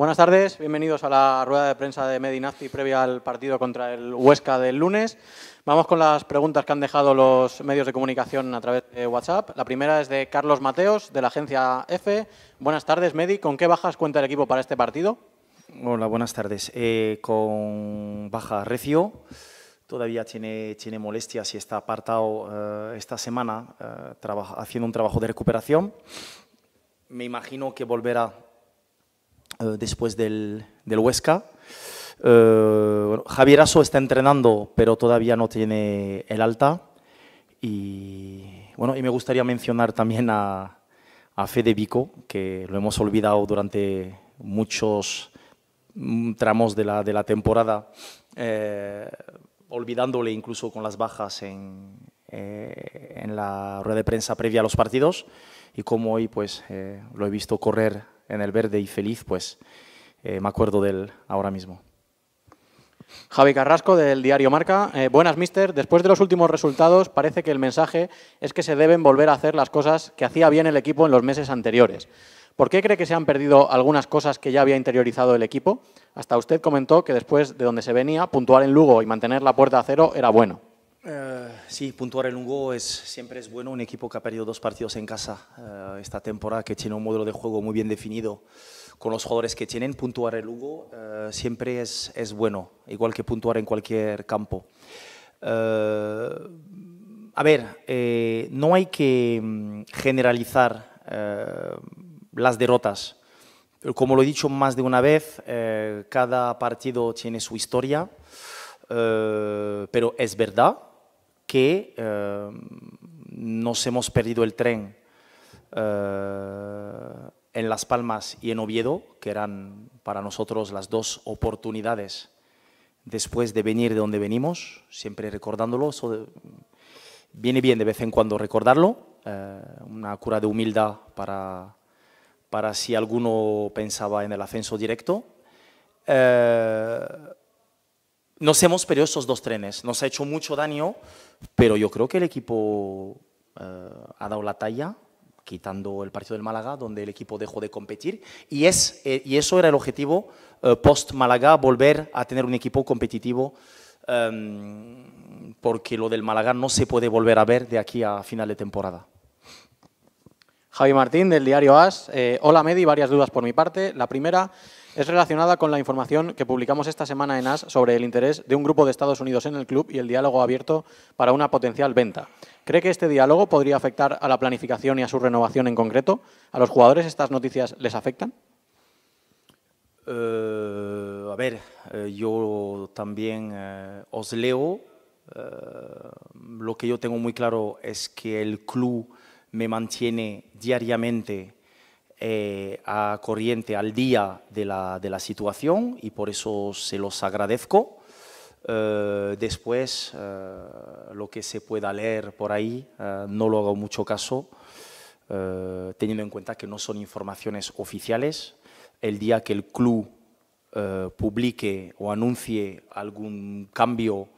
Buenas tardes, bienvenidos a la rueda de prensa de Nazi previa al partido contra el Huesca del lunes. Vamos con las preguntas que han dejado los medios de comunicación a través de WhatsApp. La primera es de Carlos Mateos, de la agencia EFE. Buenas tardes, Medi. ¿Con qué bajas cuenta el equipo para este partido? Hola, buenas tardes. Eh, con baja recio. Todavía tiene, tiene molestias y está apartado eh, esta semana eh, haciendo un trabajo de recuperación. Me imagino que volverá eh, después del, Huesca. Eh, Javier Aso está entrenando, pero todavía no tiene el alta. Y, bueno, y me gustaría mencionar también a, a Fede Vico, que lo hemos olvidado durante muchos mm, tramos de la, temporada, eh, olvidándole incluso con las bajas en, la rueda de prensa previa a los partidos. Y como hoy pues, lo he visto correr en el verde y feliz, pues eh, me acuerdo de él ahora mismo. Javi Carrasco, del diario Marca. Eh, buenas, mister. Después de los últimos resultados, parece que el mensaje es que se deben volver a hacer las cosas que hacía bien el equipo en los meses anteriores. ¿Por qué cree que se han perdido algunas cosas que ya había interiorizado el equipo? Hasta usted comentó que después de donde se venía, puntuar en Lugo y mantener la puerta a cero era bueno. Eh, sí, puntuar el Lugo es, siempre es bueno. Un equipo que ha perdido dos partidos en casa eh, esta temporada, que tiene un modelo de juego muy bien definido con los jugadores que tienen, puntuar el Lugo eh, siempre es, bueno, igual que puntuar en cualquier campo. a ver, no hay que mm, generalizar las derrotas. Como lo he dicho más de una vez, cada partido tiene su historia, pero es verdad que eh, nos hemos perdido el tren eh, en Las Palmas y en Oviedo, que eran para nosotros las dos oportunidades después de venir de donde venimos, siempre recordándolo. Eso viene bien de vez en cuando recordarlo, eh, una cura de humildad para, para si alguno pensaba en el ascenso directo nos hemos perdido esos dos trenes. Nos ha hecho mucho daño, pero yo creo que el equipo eh, ha dado la talla, quitando el partido del Málaga, donde el equipo dejó de competir. Y, es, eh, y eso era el objetivo eh, post-Málaga, volver a tener un equipo competitivo, em, porque lo del Málaga no se puede volver a ver de aquí a final de temporada. Javi Martín, del diario AS. hola, Medi, varias dudas por mi parte. La primera es relacionada con la información que publicamos esta semana en AS sobre el interés de un grupo de Estados Unidos en el club y el diálogo abierto para una potencial venta. ¿Cree que este diálogo podría afectar a la planificación y a su renovación en concreto? ¿A los jugadores estas noticias les afectan? Eh, a ver, eh, yo también eh, os leo. lo que yo tengo muy claro es que el club me mantiene diariamente eh, a corriente, al día de la, situación y por eso se los agradezco. Eh, después, eh, lo que se pueda leer por ahí, no lo hago mucho caso, teniendo en cuenta que no son informaciones oficiales. El día que el club publique o anuncie algún cambio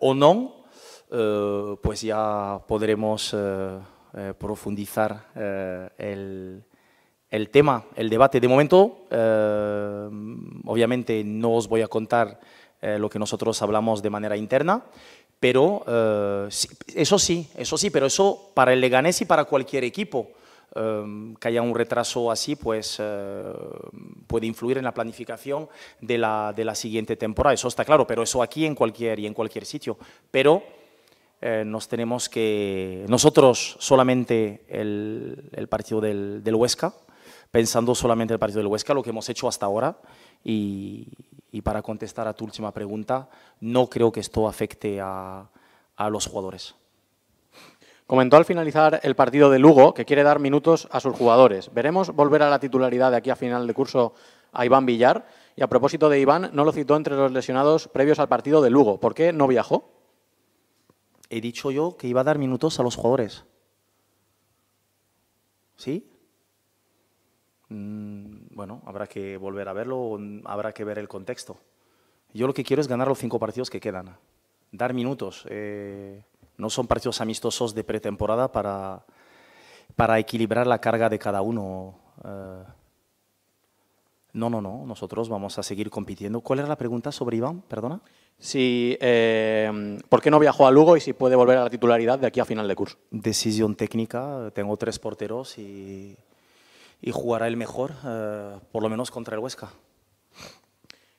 o no, pues ya podremos... profundizar el, el tema, el debate. De momento, eh, obviamente no os voy a contar eh, lo que nosotros hablamos de manera interna, pero eh, eso sí, eso sí, pero eso para el Leganés y para cualquier equipo que haya un retraso así, pues puede influir en la planificación de la, de la, siguiente temporada, eso está claro, pero eso aquí en cualquier, y en cualquier sitio. Pero nos tenemos que, nosotros solamente el, el partido del, del Huesca, pensando solamente en el partido del Huesca, lo que hemos hecho hasta ahora. Y, para contestar a tu última pregunta, no creo que esto afecte a, a los jugadores. Comentó al finalizar el partido de Lugo que quiere dar minutos a sus jugadores. Veremos volver a la titularidad de aquí a final de curso a Iván Villar. Y a propósito de Iván, no lo citó entre los lesionados previos al partido de Lugo. ¿Por qué no viajó? He dicho yo que iba a dar minutos a los jugadores. ¿Sí? Mm, bueno, habrá que volver a verlo, habrá que ver el contexto. Yo lo que quiero es ganar los cinco partidos que quedan, dar minutos. Eh, no son partidos amistosos de pretemporada para, para equilibrar la carga de cada uno. Eh, no, no, no, nosotros vamos a seguir compitiendo. ¿Cuál era la pregunta sobre Iván? Perdona. Sí, eh, ¿Por qué no viajó a Lugo y si puede volver a la titularidad de aquí a final de curso? Decisión técnica, tengo tres porteros y y jugará el mejor, eh, por lo menos contra el Huesca.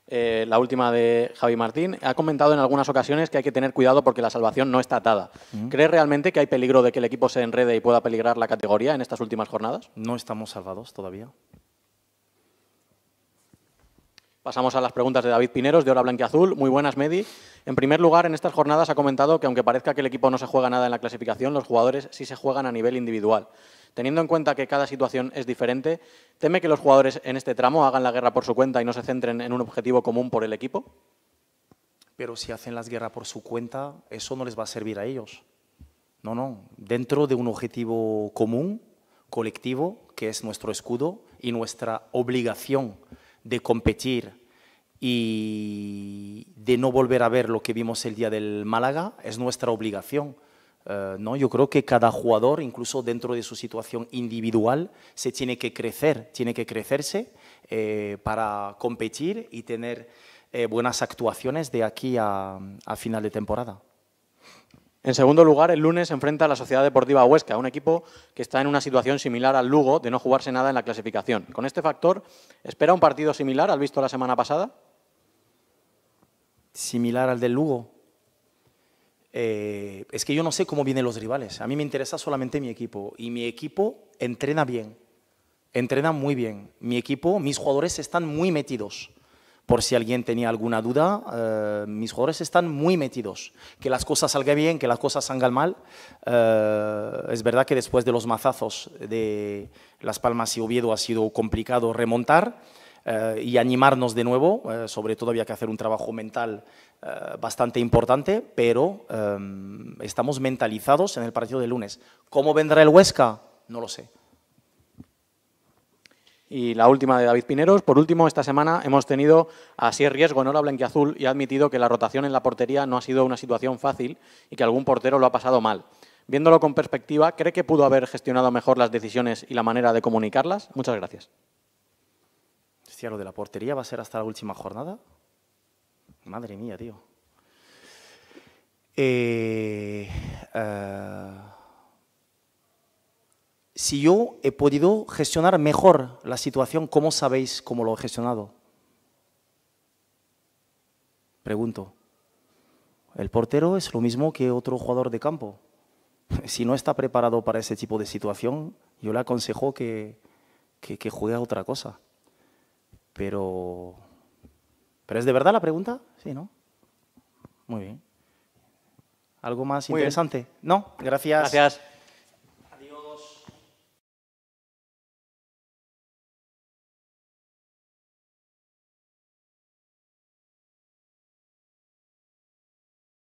Eh, la última de Javi Martín. Ha comentado en algunas ocasiones que hay que tener cuidado porque la salvación no está atada. Mm. ¿Cree realmente que hay peligro de que el equipo se enrede y pueda peligrar la categoría en estas últimas jornadas? No estamos salvados todavía. Pasamos a las preguntas de David Pineros, de Hora azul Muy buenas, Medi. En primer lugar, en estas jornadas ha comentado que aunque parezca que el equipo no se juega nada en la clasificación, los jugadores sí se juegan a nivel individual. Teniendo en cuenta que cada situación es diferente, ¿teme que los jugadores en este tramo hagan la guerra por su cuenta y no se centren en un objetivo común por el equipo? Pero si hacen las guerras por su cuenta, eso no les va a servir a ellos. No, no. Dentro de un objetivo común, colectivo, que es nuestro escudo y nuestra obligación de competir y de no volver a ver lo que vimos el día del Málaga, es nuestra obligación. Eh, no, yo creo que cada jugador, incluso dentro de su situación individual, se tiene que crecer, tiene que crecerse eh, para competir y tener eh, buenas actuaciones de aquí a, final de temporada. En segundo lugar, el lunes se enfrenta a la Sociedad Deportiva Huesca, un equipo que está en una situación similar al Lugo de no jugarse nada en la clasificación. Con este factor, ¿espera un partido similar al visto la semana pasada? Similar al del Lugo. Eh, es que yo no sé cómo vienen los rivales. A mí me interesa solamente mi equipo. Y mi equipo entrena bien. Entrena muy bien. Mi equipo, mis jugadores están muy metidos. Por si alguien tenía alguna duda, eh, mis jugadores están muy metidos. Que las cosas salgan bien, que las cosas salgan mal. Eh, es verdad que después de los mazazos de Las Palmas y Oviedo ha sido complicado remontar eh, y animarnos de nuevo. Eh, sobre todo había que hacer un trabajo mental eh, bastante importante, pero em, estamos mentalizados en el partido del lunes. ¿Cómo vendrá el Huesca? No lo sé. Y la última de David Pineros. Por último, esta semana hemos tenido a Sier Riesgo en hora blanquiazul y ha admitido que la rotación en la portería no ha sido una situación fácil y que algún portero lo ha pasado mal. Viéndolo con perspectiva, ¿cree que pudo haber gestionado mejor las decisiones y la manera de comunicarlas? Muchas gracias lo de la portería va a ser hasta la última jornada. Madre mía, tío. Eh, eh, si yo he podido gestionar mejor la situación, ¿cómo sabéis cómo lo he gestionado? Pregunto. El portero es lo mismo que otro jugador de campo. Si no está preparado para ese tipo de situación, yo le aconsejo que, que, que juegue a otra cosa. Pero, ¿pero es de verdad la pregunta? Sí, ¿no? Muy bien. ¿Algo más interesante? No, gracias. Gracias.